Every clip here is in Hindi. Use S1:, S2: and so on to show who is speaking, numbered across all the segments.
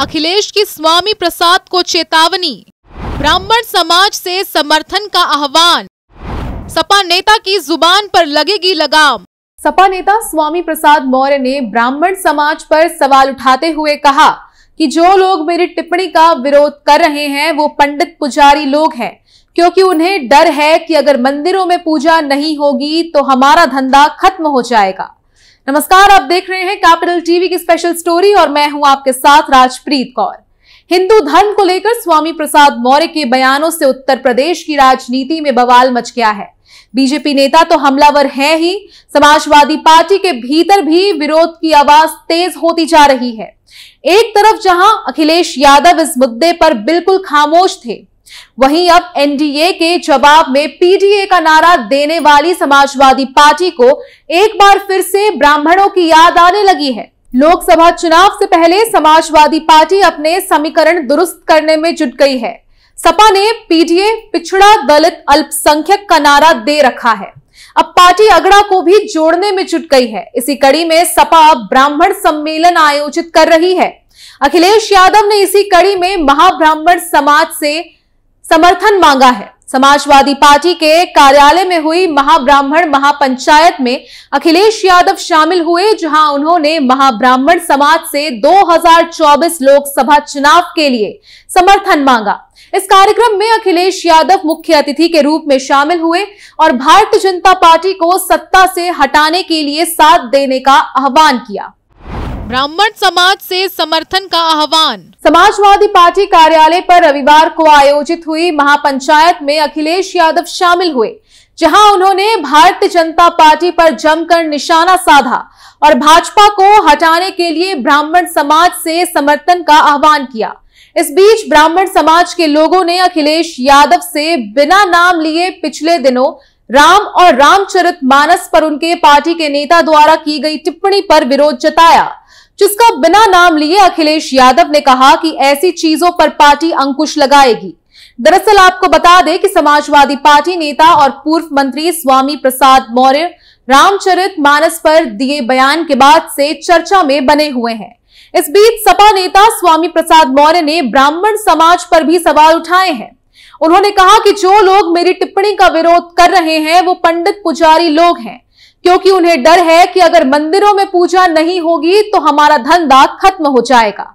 S1: अखिलेश की स्वामी प्रसाद को चेतावनी ब्राह्मण समाज से समर्थन का आह्वान सपा नेता की जुबान पर लगेगी लगाम सपा नेता स्वामी प्रसाद मौर्य ने ब्राह्मण समाज पर सवाल उठाते हुए कहा कि जो लोग मेरी टिप्पणी का विरोध कर रहे हैं वो पंडित पुजारी लोग हैं क्योंकि उन्हें डर है कि अगर मंदिरों में पूजा नहीं होगी तो हमारा धंधा खत्म हो जाएगा नमस्कार आप देख रहे हैं कैपिटल टीवी की स्पेशल स्टोरी और मैं हूं आपके साथ राजप्रीत कौर हिंदू धर्म को लेकर स्वामी प्रसाद मौर्य के बयानों से उत्तर प्रदेश की राजनीति में बवाल मच गया है बीजेपी नेता तो हमलावर है ही समाजवादी पार्टी के भीतर भी विरोध की आवाज तेज होती जा रही है एक तरफ जहां अखिलेश यादव इस मुद्दे पर बिल्कुल खामोश थे वहीं अब एनडीए के जवाब में पीडीए का नारा देने वाली समाजवादी पार्टी को एक बार फिर से ब्राह्मणों की याद आने लगी है लोकसभा चुनाव से पहले समाजवादी पार्टी अपने समीकरण दुरुस्त करने में जुट गई है सपा ने पीडीए पिछड़ा दलित अल्पसंख्यक का नारा दे रखा है अब पार्टी अगड़ा को भी जोड़ने में जुट गई है इसी कड़ी में सपा ब्राह्मण सम्मेलन आयोजित कर रही है अखिलेश यादव ने इसी कड़ी में महाब्राह्मण समाज से समर्थन मांगा है समाजवादी पार्टी के कार्यालय में हुई महाब्राह्मण महापंचायत में अखिलेश यादव शामिल हुए जहां उन्होंने महाब्राह्मण समाज से 2024 लोकसभा चुनाव के लिए समर्थन मांगा इस कार्यक्रम में अखिलेश यादव मुख्य अतिथि के रूप में शामिल हुए और भारतीय जनता पार्टी को सत्ता से हटाने के लिए साथ देने का आह्वान किया ब्राह्मण समाज से समर्थन का आह्वान समाजवादी पार्टी कार्यालय पर रविवार को आयोजित हुई महापंचायत में अखिलेश यादव शामिल हुए जहां उन्होंने भारतीय जनता पार्टी पर जमकर निशाना साधा और भाजपा को हटाने के लिए ब्राह्मण समाज से समर्थन का आह्वान किया इस बीच ब्राह्मण समाज के लोगों ने अखिलेश यादव से बिना नाम लिए पिछले दिनों राम और रामचरित मानस पर उनके पार्टी के नेता द्वारा की गई टिप्पणी पर विरोध जताया जिसका बिना नाम लिए अखिलेश यादव ने कहा कि ऐसी चीजों पर पार्टी अंकुश लगाएगी दरअसल आपको बता दें कि समाजवादी पार्टी नेता और पूर्व मंत्री स्वामी प्रसाद मौर्य रामचरित मानस पर दिए बयान के बाद से चर्चा में बने हुए हैं इस बीच सपा नेता स्वामी प्रसाद मौर्य ने ब्राह्मण समाज पर भी सवाल उठाए हैं उन्होंने कहा कि जो लोग मेरी टिप्पणी का विरोध कर रहे हैं वो पंडित पुजारी लोग हैं क्योंकि उन्हें डर है कि अगर मंदिरों में पूजा नहीं होगी तो हमारा धंधा खत्म हो जाएगा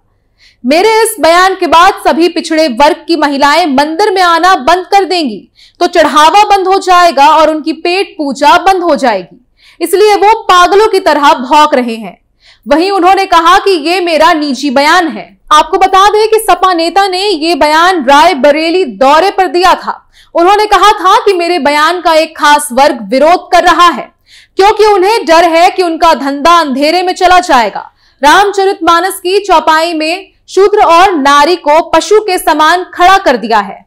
S1: मेरे इस बयान के बाद सभी पिछड़े वर्ग की महिलाएं मंदिर में आना बंद कर देंगी तो चढ़ावा बंद हो जाएगा और उनकी पेट पूजा बंद हो जाएगी इसलिए वो पागलों की तरह भौंक रहे हैं वहीं उन्होंने कहा कि ये मेरा निजी बयान है आपको बता दें कि सपा नेता ने ये बयान राय बरेली दौरे पर दिया था उन्होंने कहा था कि मेरे बयान का एक खास वर्ग विरोध कर रहा है क्योंकि उन्हें डर है कि उनका धंधा अंधेरे में चला जाएगा रामचरितमानस की चौपाई में शूद्र और नारी को पशु के समान खड़ा कर दिया है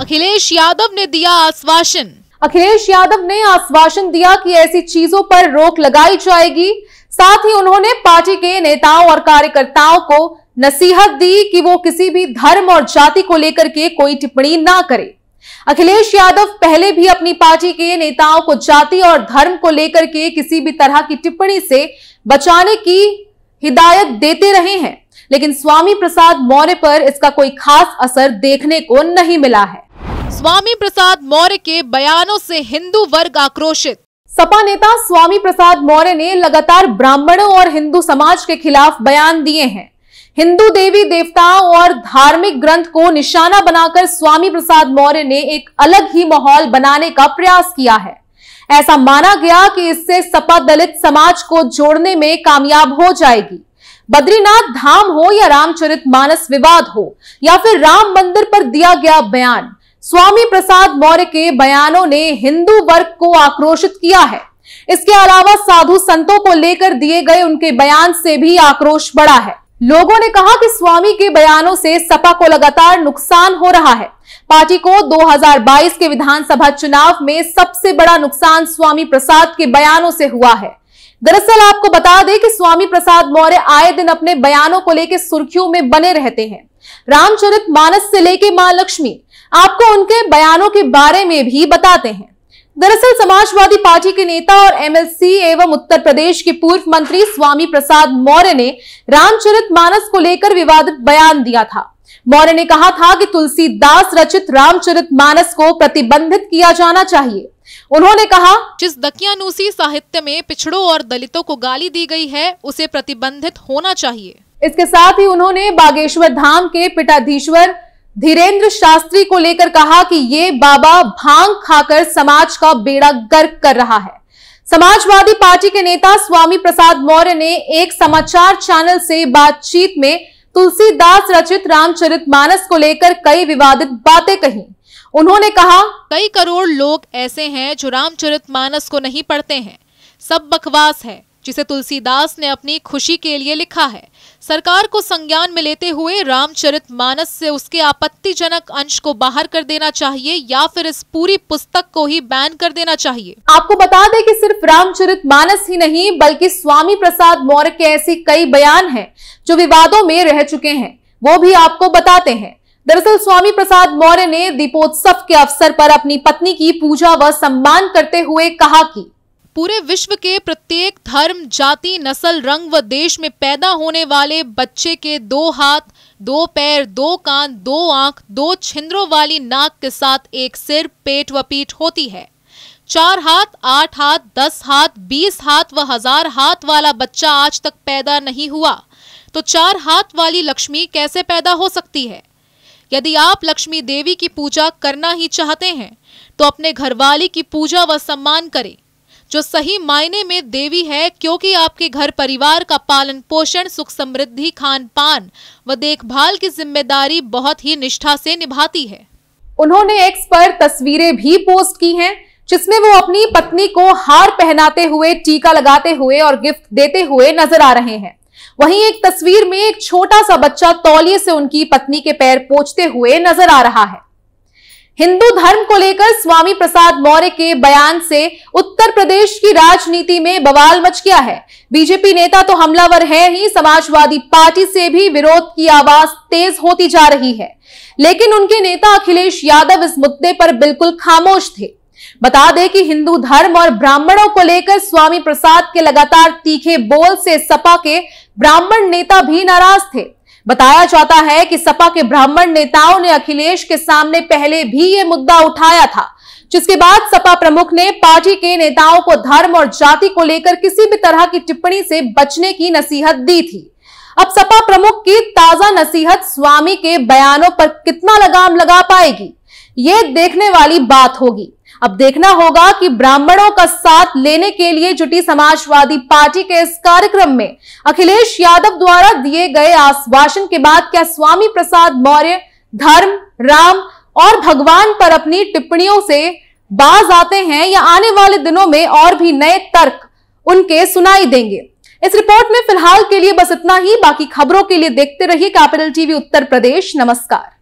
S1: अखिलेश यादव ने दिया आश्वासन अखिलेश यादव ने आश्वासन दिया कि ऐसी चीजों पर रोक लगाई जाएगी साथ ही उन्होंने पार्टी के नेताओं और कार्यकर्ताओं को नसीहत दी कि वो किसी भी धर्म और जाति को लेकर के कोई टिप्पणी ना करें अखिलेश यादव पहले भी अपनी पार्टी के नेताओं को जाति और धर्म को लेकर के किसी भी तरह की टिप्पणी से बचाने की हिदायत देते रहे हैं लेकिन स्वामी प्रसाद मौर्य पर इसका कोई खास असर देखने को नहीं मिला है स्वामी प्रसाद मौर्य के बयानों से हिंदू वर्ग आक्रोशित सपा नेता स्वामी प्रसाद मौर्य ने लगातार ब्राह्मणों और हिंदू समाज के खिलाफ बयान दिए हैं हिंदू देवी देवताओं और धार्मिक ग्रंथ को निशाना बनाकर स्वामी प्रसाद मौर्य ने एक अलग ही माहौल बनाने का प्रयास किया है ऐसा माना गया कि इससे सपा दलित समाज को जोड़ने में कामयाब हो जाएगी बद्रीनाथ धाम हो या रामचरित मानस विवाद हो या फिर राम मंदिर पर दिया गया बयान स्वामी प्रसाद मौर्य के बयानों ने हिंदू वर्ग को आक्रोशित किया है इसके अलावा साधु संतों को लेकर दिए गए उनके बयान से भी आक्रोश बढ़ा है लोगों ने कहा कि स्वामी के बयानों से सपा को लगातार नुकसान हो रहा है पार्टी को 2022 के विधानसभा चुनाव में सबसे बड़ा नुकसान स्वामी प्रसाद के बयानों से हुआ है दरअसल आपको बता दें कि स्वामी प्रसाद मौर्य आए दिन अपने बयानों को लेकर सुर्खियों में बने रहते हैं रामचरित मानस से लेके मां लक्ष्मी आपको उनके बयानों के बारे में भी बताते हैं दरअसल समाजवादी पार्टी के नेता और एमएलसी एवं उत्तर प्रदेश के पूर्व मंत्री स्वामी प्रसाद मौर्य ने रामचरित मानस को लेकर विवादित बयान दिया था मौर्य ने कहा था कि तुलसीदास रचित रामचरित मानस को प्रतिबंधित किया जाना चाहिए उन्होंने कहा जिस दकियानुसी साहित्य में पिछड़ों और दलितों को गाली दी गई है उसे प्रतिबंधित होना चाहिए इसके साथ ही उन्होंने बागेश्वर धाम के पिटाधीश्वर धीरेन्द्र शास्त्री को लेकर कहा कि ये बाबा भांग खाकर समाज का बेड़ा गर्क कर रहा है समाजवादी पार्टी के नेता स्वामी प्रसाद मौर्य ने एक समाचार चैनल से बातचीत में तुलसीदास रचित रामचरितमानस को लेकर कई विवादित बातें कही उन्होंने कहा कई करोड़ लोग ऐसे हैं जो रामचरितमानस को नहीं पढ़ते हैं सब बकवास है जिसे तुलसीदास ने अपनी खुशी के लिए लिखा है सरकार को संज्ञान में लेते हुए रामचरित मानस से उसके आपत्तिजनक अंश को बाहर कर देना चाहिए या फिर इस पूरी पुस्तक को ही बैन कर देना चाहिए आपको बता दें कि सिर्फ रामचरित मानस ही नहीं बल्कि स्वामी प्रसाद मौर्य के ऐसे कई बयान हैं जो विवादों में रह चुके हैं वो भी आपको बताते हैं दरअसल स्वामी प्रसाद मौर्य ने दीपोत्सव के अवसर पर अपनी पत्नी की पूजा व सम्मान करते हुए कहा कि पूरे विश्व के प्रत्येक धर्म जाति नस्ल रंग व देश में पैदा होने वाले बच्चे के दो हाथ दो पैर दो कान दो आंख दो छिंद्रों वाली नाक के साथ एक सिर पेट व पीठ होती है चार हाथ आठ हाथ दस हाथ बीस हाथ व हजार हाथ वाला बच्चा आज तक पैदा नहीं हुआ तो चार हाथ वाली लक्ष्मी कैसे पैदा हो सकती है यदि आप लक्ष्मी देवी की पूजा करना ही चाहते हैं तो अपने घरवाली की पूजा व सम्मान करें जो सही मायने में देवी है क्योंकि आपके घर परिवार का पालन पोषण सुख समृद्धि खान पान व देखभाल की जिम्मेदारी बहुत ही निष्ठा से निभाती है उन्होंने एक्स पर तस्वीरें भी पोस्ट की हैं जिसमें वो अपनी पत्नी को हार पहनाते हुए टीका लगाते हुए और गिफ्ट देते हुए नजर आ रहे हैं वहीं एक तस्वीर में एक छोटा सा बच्चा तौलिए से उनकी पत्नी के पैर पोछते हुए नजर आ रहा है हिंदू धर्म को लेकर स्वामी प्रसाद मौर्य के बयान से उत्तर प्रदेश की राजनीति में बवाल मच गया है बीजेपी नेता तो हमलावर है ही समाजवादी पार्टी से भी विरोध की आवाज तेज होती जा रही है लेकिन उनके नेता अखिलेश यादव इस मुद्दे पर बिल्कुल खामोश थे बता दें कि हिंदू धर्म और ब्राह्मणों को लेकर स्वामी प्रसाद के लगातार तीखे बोल से सपा के ब्राह्मण नेता भी नाराज थे बताया जाता है कि सपा के ब्राह्मण नेताओं ने अखिलेश के सामने पहले भी ये मुद्दा उठाया था जिसके बाद सपा प्रमुख ने पार्टी के नेताओं को धर्म और जाति को लेकर किसी भी तरह की टिप्पणी से बचने की नसीहत दी थी अब सपा प्रमुख की ताजा नसीहत स्वामी के बयानों पर कितना लगाम लगा पाएगी ये देखने वाली बात होगी अब देखना होगा कि ब्राह्मणों का साथ लेने के लिए जुटी समाजवादी पार्टी के इस कार्यक्रम में अखिलेश यादव द्वारा दिए गए आश्वासन के बाद क्या स्वामी प्रसाद मौर्य धर्म राम और भगवान पर अपनी टिप्पणियों से बाज आते हैं या आने वाले दिनों में और भी नए तर्क उनके सुनाई देंगे इस रिपोर्ट में फिलहाल के लिए बस इतना ही बाकी खबरों के लिए देखते रहिए कैपिटल टीवी उत्तर प्रदेश नमस्कार